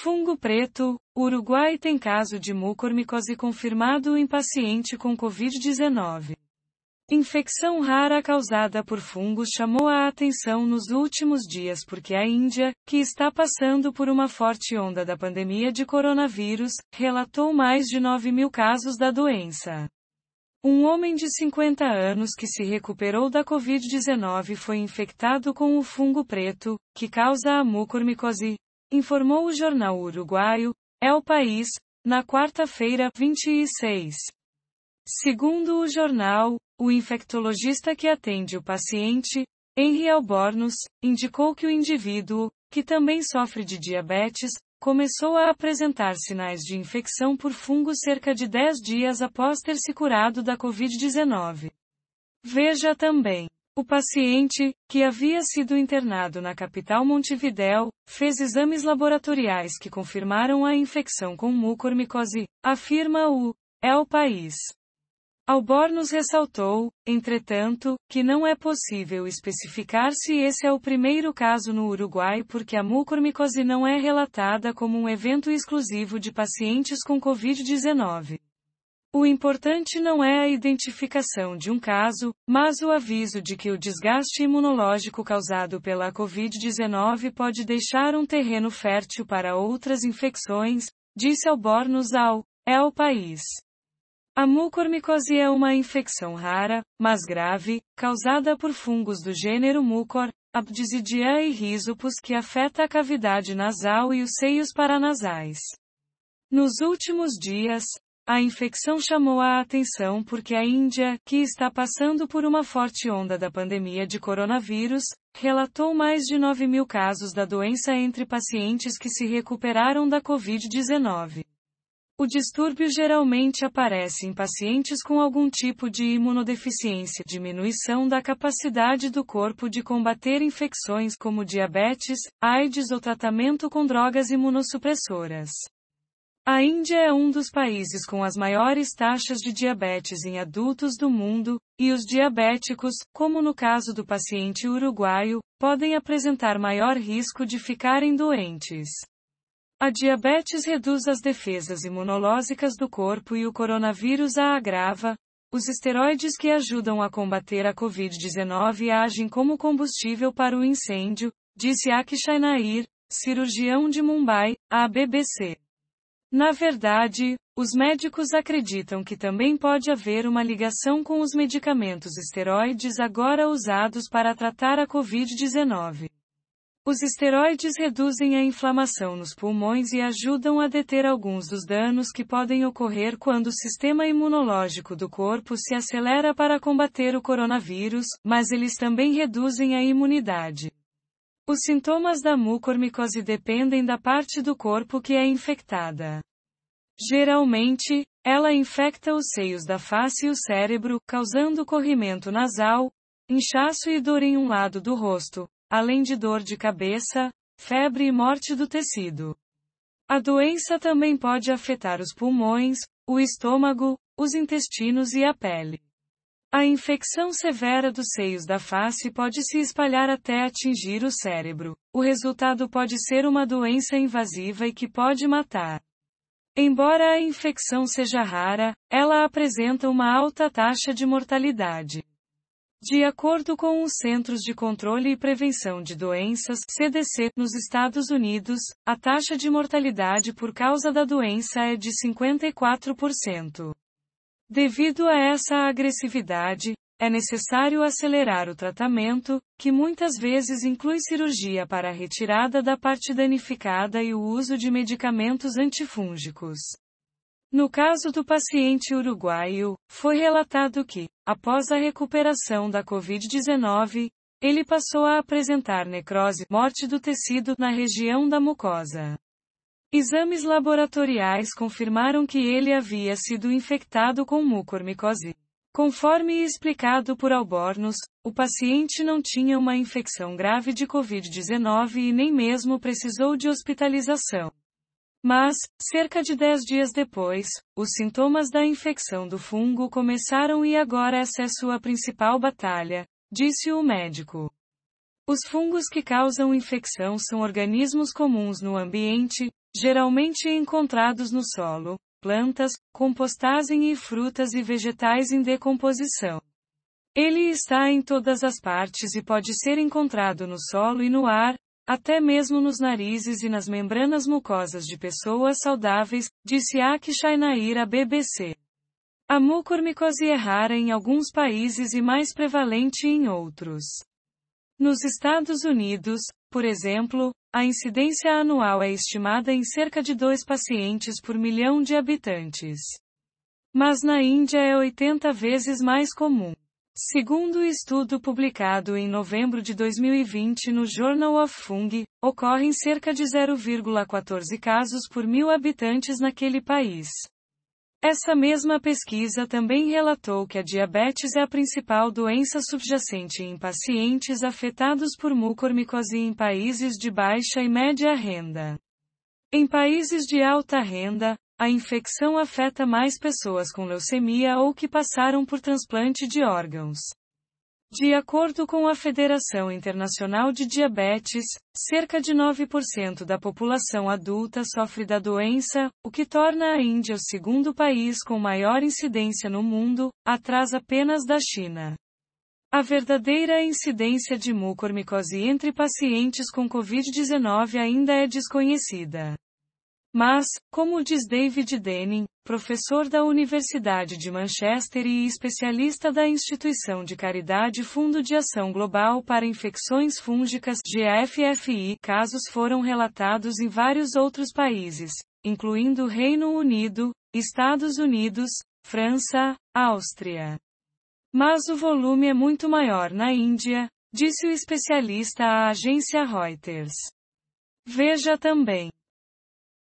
Fungo preto, Uruguai tem caso de mucormicose confirmado em paciente com Covid-19. Infecção rara causada por fungos chamou a atenção nos últimos dias porque a Índia, que está passando por uma forte onda da pandemia de coronavírus, relatou mais de 9 mil casos da doença. Um homem de 50 anos que se recuperou da Covid-19 foi infectado com o fungo preto, que causa a mucormicose, informou o jornal uruguaio El País, na quarta-feira, 26. Segundo o jornal, o infectologista que atende o paciente, Henry Albornoz, indicou que o indivíduo, que também sofre de diabetes, começou a apresentar sinais de infecção por fungo cerca de 10 dias após ter se curado da Covid-19. Veja também. O paciente, que havia sido internado na capital Montevidéu, fez exames laboratoriais que confirmaram a infecção com mucormicose, afirma o É o País. Albornoz ressaltou, entretanto, que não é possível especificar se esse é o primeiro caso no Uruguai porque a mucormicose não é relatada como um evento exclusivo de pacientes com Covid-19. O importante não é a identificação de um caso, mas o aviso de que o desgaste imunológico causado pela Covid-19 pode deixar um terreno fértil para outras infecções, disse Albornoz ao É o País. A mucormicose é uma infecção rara, mas grave, causada por fungos do gênero mucor, abdisidia e rhizopus que afeta a cavidade nasal e os seios paranasais. Nos últimos dias, a infecção chamou a atenção porque a Índia, que está passando por uma forte onda da pandemia de coronavírus, relatou mais de 9 mil casos da doença entre pacientes que se recuperaram da Covid-19. O distúrbio geralmente aparece em pacientes com algum tipo de imunodeficiência, diminuição da capacidade do corpo de combater infecções como diabetes, AIDS ou tratamento com drogas imunossupressoras. A Índia é um dos países com as maiores taxas de diabetes em adultos do mundo, e os diabéticos, como no caso do paciente uruguaio, podem apresentar maior risco de ficarem doentes. A diabetes reduz as defesas imunológicas do corpo e o coronavírus a agrava. Os esteroides que ajudam a combater a Covid-19 agem como combustível para o incêndio, disse Akshay Nair, cirurgião de Mumbai, à BBC. Na verdade, os médicos acreditam que também pode haver uma ligação com os medicamentos esteroides agora usados para tratar a Covid-19. Os esteroides reduzem a inflamação nos pulmões e ajudam a deter alguns dos danos que podem ocorrer quando o sistema imunológico do corpo se acelera para combater o coronavírus, mas eles também reduzem a imunidade. Os sintomas da mucormicose dependem da parte do corpo que é infectada. Geralmente, ela infecta os seios da face e o cérebro, causando corrimento nasal, inchaço e dor em um lado do rosto, além de dor de cabeça, febre e morte do tecido. A doença também pode afetar os pulmões, o estômago, os intestinos e a pele. A infecção severa dos seios da face pode se espalhar até atingir o cérebro. O resultado pode ser uma doença invasiva e que pode matar. Embora a infecção seja rara, ela apresenta uma alta taxa de mortalidade. De acordo com os Centros de Controle e Prevenção de Doenças (CDC) nos Estados Unidos, a taxa de mortalidade por causa da doença é de 54%. Devido a essa agressividade, é necessário acelerar o tratamento, que muitas vezes inclui cirurgia para a retirada da parte danificada e o uso de medicamentos antifúngicos. No caso do paciente uruguaio, foi relatado que, após a recuperação da Covid-19, ele passou a apresentar necrose, morte do tecido, na região da mucosa. Exames laboratoriais confirmaram que ele havia sido infectado com mucormicose. Conforme explicado por Albornoz, o paciente não tinha uma infecção grave de Covid-19 e nem mesmo precisou de hospitalização. Mas, cerca de 10 dias depois, os sintomas da infecção do fungo começaram e agora essa é sua principal batalha, disse o médico. Os fungos que causam infecção são organismos comuns no ambiente, geralmente encontrados no solo, plantas, compostagem e frutas e vegetais em decomposição. Ele está em todas as partes e pode ser encontrado no solo e no ar, até mesmo nos narizes e nas membranas mucosas de pessoas saudáveis, disse Akshai à BBC. A mucormicose é rara em alguns países e mais prevalente em outros. Nos Estados Unidos, por exemplo, a incidência anual é estimada em cerca de 2 pacientes por milhão de habitantes. Mas na Índia é 80 vezes mais comum. Segundo o estudo publicado em novembro de 2020 no Journal of Fungi, ocorrem cerca de 0,14 casos por mil habitantes naquele país. Essa mesma pesquisa também relatou que a diabetes é a principal doença subjacente em pacientes afetados por mucormicose em países de baixa e média renda. Em países de alta renda, a infecção afeta mais pessoas com leucemia ou que passaram por transplante de órgãos. De acordo com a Federação Internacional de Diabetes, cerca de 9% da população adulta sofre da doença, o que torna a Índia o segundo país com maior incidência no mundo, atrás apenas da China. A verdadeira incidência de mucormicose entre pacientes com Covid-19 ainda é desconhecida. Mas, como diz David Denning, professor da Universidade de Manchester e especialista da Instituição de Caridade Fundo de Ação Global para Infecções Fúngicas GAFFI, casos foram relatados em vários outros países, incluindo Reino Unido, Estados Unidos, França, Áustria. Mas o volume é muito maior na Índia, disse o especialista à agência Reuters. Veja também